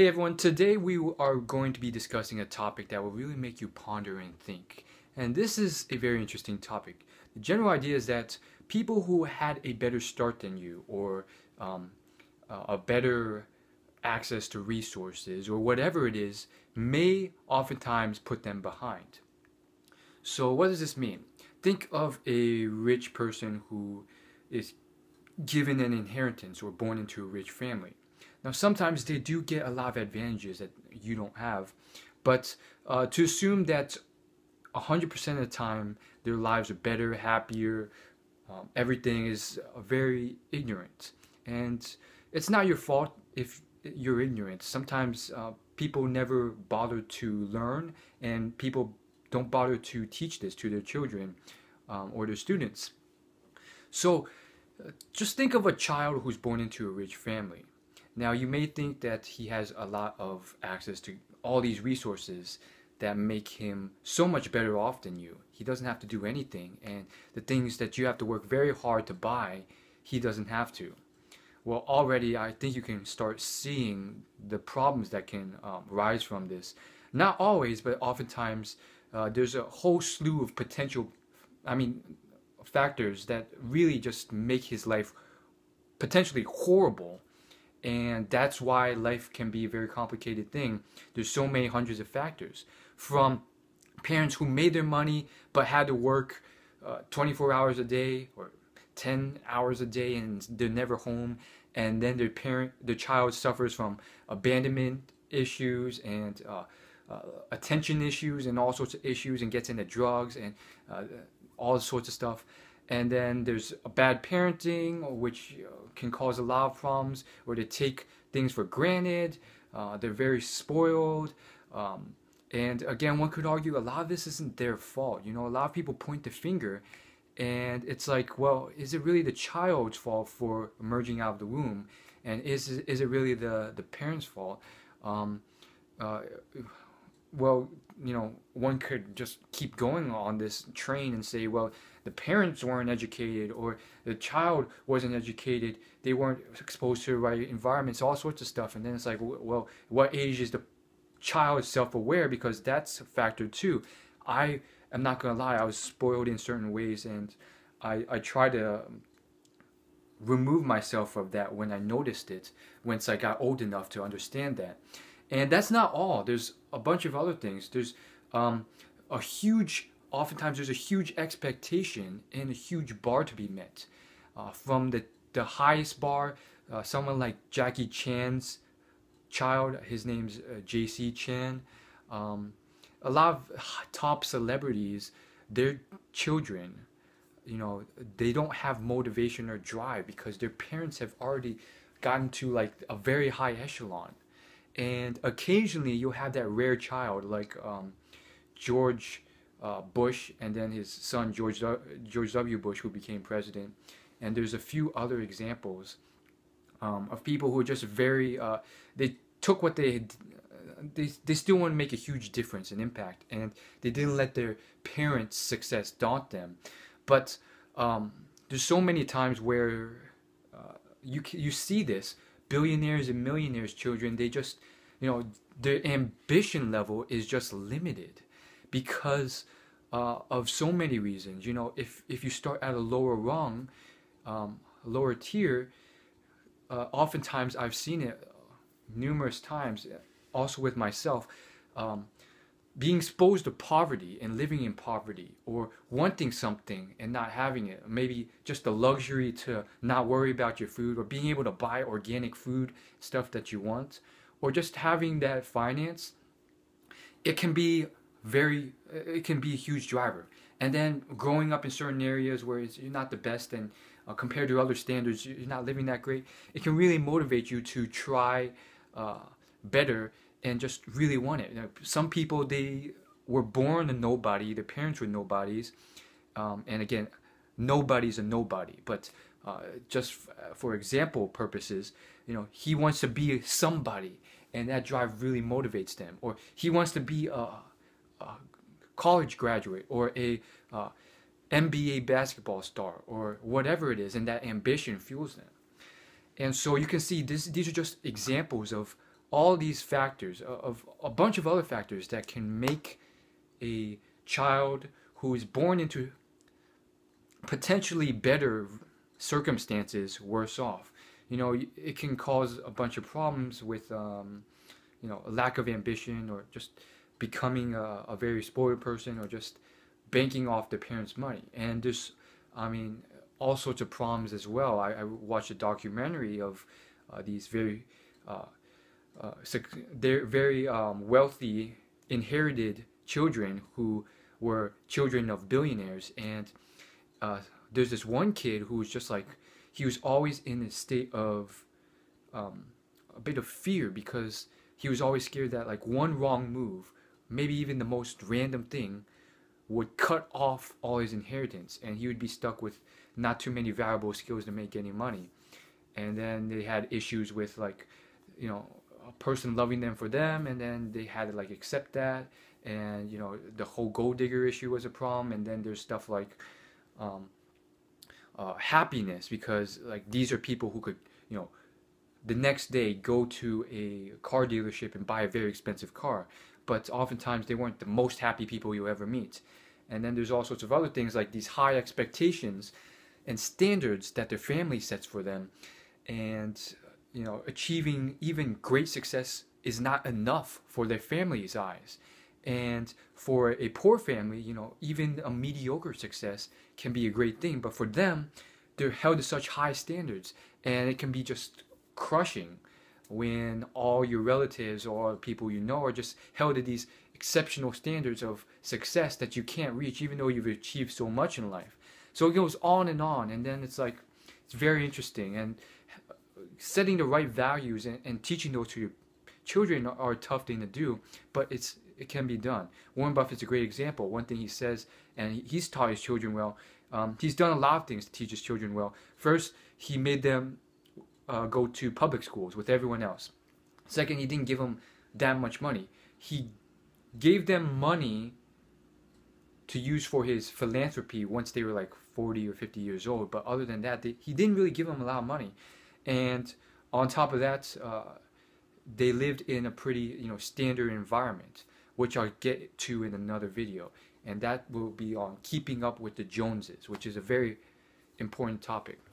Hey everyone, today we are going to be discussing a topic that will really make you ponder and think. And this is a very interesting topic. The general idea is that people who had a better start than you, or um, a better access to resources, or whatever it is, may oftentimes put them behind. So, what does this mean? Think of a rich person who is given an inheritance or born into a rich family now, sometimes they do get a lot of advantages that you don't have, but uh, to assume that 100% of the time their lives are better, happier, um, everything is uh, very ignorant. And it's not your fault if you're ignorant. Sometimes uh, people never bother to learn, and people don't bother to teach this to their children um, or their students. So, uh, just think of a child who's born into a rich family. Now, you may think that he has a lot of access to all these resources that make him so much better off than you. He doesn't have to do anything, and the things that you have to work very hard to buy, he doesn't have to. Well, already I think you can start seeing the problems that can um, rise from this. Not always, but oftentimes uh, there's a whole slew of potential, I mean, factors that really just make his life potentially horrible and that's why life can be a very complicated thing. There's so many hundreds of factors from parents who made their money but had to work uh, 24 hours a day or 10 hours a day and they're never home and then their parent the child suffers from abandonment issues and uh, uh, attention issues and all sorts of issues and gets into drugs and uh, all sorts of stuff and then there's a bad parenting which uh, can cause a lot of problems or they take things for granted uh, they're very spoiled um, and again one could argue a lot of this isn't their fault you know a lot of people point the finger and it's like well is it really the child's fault for emerging out of the womb and is, is it really the, the parents fault um, uh, well you know one could just keep going on this train and say well the parents weren't educated or the child wasn't educated they weren't exposed to the right environments all sorts of stuff and then it's like well what age is the child self-aware because that's a factor too i am not going to lie i was spoiled in certain ways and i i try to um, remove myself of that when i noticed it once i got old enough to understand that and that's not all there's a bunch of other things there's um, a huge oftentimes there's a huge expectation and a huge bar to be met. Uh, from the, the highest bar, uh, someone like Jackie Chan's child, his name's uh, JC Chan. Um, a lot of top celebrities, their children, you know, they don't have motivation or drive because their parents have already gotten to like a very high echelon. And occasionally you'll have that rare child like um, George uh, Bush and then his son George, George W. Bush, who became president. And there's a few other examples um, of people who are just very, uh, they took what they had, they, they still want to make a huge difference and impact. And they didn't let their parents' success daunt them. But um, there's so many times where uh, you, you see this billionaires and millionaires' children, they just, you know, their ambition level is just limited because uh, of so many reasons. You know, if if you start at a lower rung, um, lower tier, uh, oftentimes I've seen it numerous times, also with myself. Um, being exposed to poverty and living in poverty or wanting something and not having it maybe just the luxury to not worry about your food or being able to buy organic food stuff that you want or just having that finance it can be very uh, it can be a huge driver and then growing up in certain areas where you're not the best and uh, compared to other standards you're not living that great it can really motivate you to try uh, better and just really want it you know, some people they were born a nobody their parents were nobodies um, and again nobody's a nobody but uh, just uh, for example purposes you know he wants to be somebody and that drive really motivates them or he wants to be a uh, college graduate or a uh, NBA basketball star or whatever it is, and that ambition fuels them. And so you can see this, these are just examples of all these factors, of a bunch of other factors that can make a child who is born into potentially better circumstances worse off. You know, it can cause a bunch of problems with, um, you know, a lack of ambition or just becoming a, a very spoiled person or just banking off their parents' money. And there's, I mean, all sorts of problems as well. I, I watched a documentary of uh, these very, uh, uh, they're very um, wealthy inherited children who were children of billionaires. And uh, there's this one kid who was just like, he was always in a state of um, a bit of fear because he was always scared that like one wrong move maybe even the most random thing, would cut off all his inheritance and he would be stuck with not too many valuable skills to make any money. And then they had issues with like, you know, a person loving them for them and then they had to like accept that and you know the whole gold digger issue was a problem and then there's stuff like um, uh, happiness because like these are people who could you know the next day go to a car dealership and buy a very expensive car but oftentimes they weren't the most happy people you ever meet. And then there's all sorts of other things like these high expectations and standards that their family sets for them. And, you know, achieving even great success is not enough for their family's eyes. And for a poor family, you know, even a mediocre success can be a great thing. But for them, they're held to such high standards and it can be just crushing when all your relatives or people you know are just held to these exceptional standards of success that you can't reach even though you've achieved so much in life so it goes on and on and then it's like it's very interesting and setting the right values and, and teaching those to your children are, are a tough thing to do but it's it can be done warren buffett's a great example one thing he says and he's taught his children well um, he's done a lot of things to teach his children well first he made them uh, go to public schools with everyone else. Second, he didn't give them that much money. He gave them money to use for his philanthropy once they were like 40 or 50 years old. But other than that, they, he didn't really give them a lot of money. And on top of that, uh, they lived in a pretty you know standard environment, which I'll get to in another video. And that will be on keeping up with the Joneses, which is a very important topic.